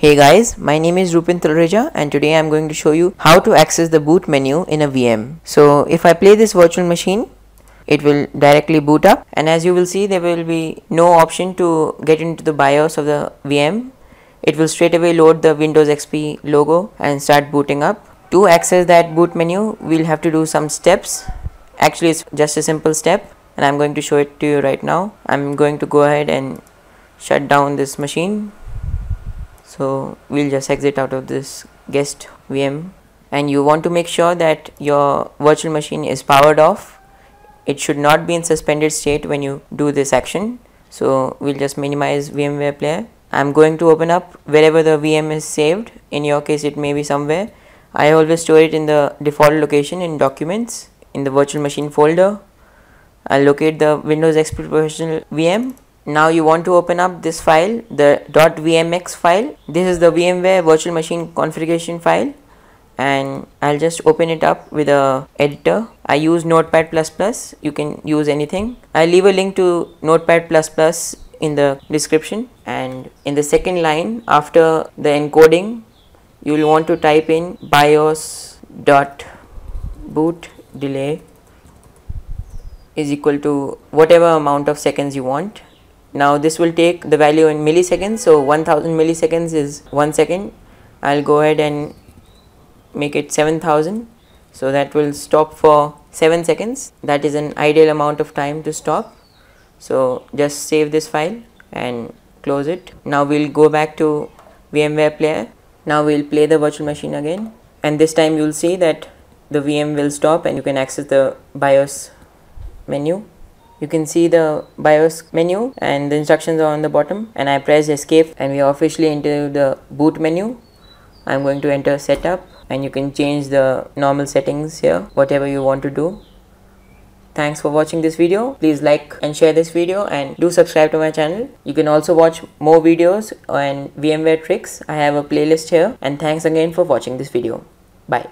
Hey guys, my name is Rupin Talreja and today I am going to show you how to access the boot menu in a VM. So if I play this virtual machine, it will directly boot up and as you will see there will be no option to get into the BIOS of the VM. It will straight away load the Windows XP logo and start booting up. To access that boot menu, we'll have to do some steps. Actually it's just a simple step and I'm going to show it to you right now. I'm going to go ahead and shut down this machine so we'll just exit out of this guest VM and you want to make sure that your virtual machine is powered off it should not be in suspended state when you do this action so we'll just minimize VMware player I'm going to open up wherever the VM is saved in your case it may be somewhere I always store it in the default location in documents in the virtual machine folder I'll locate the Windows XP Professional VM now you want to open up this file the .vmx file this is the VMware virtual machine configuration file and I'll just open it up with a editor I use notepad++ you can use anything I will leave a link to notepad++ in the description and in the second line after the encoding you'll want to type in bios dot boot delay is equal to whatever amount of seconds you want now this will take the value in milliseconds. So 1000 milliseconds is 1 second. I'll go ahead and make it 7000. So that will stop for 7 seconds. That is an ideal amount of time to stop. So just save this file and close it. Now we'll go back to VMware player. Now we'll play the virtual machine again. And this time you'll see that the VM will stop and you can access the BIOS menu you can see the BIOS menu and the instructions are on the bottom and I press escape and we are officially into the boot menu. I'm going to enter setup and you can change the normal settings here whatever you want to do. Thanks for watching this video. Please like and share this video and do subscribe to my channel. You can also watch more videos on VMware tricks. I have a playlist here and thanks again for watching this video. Bye.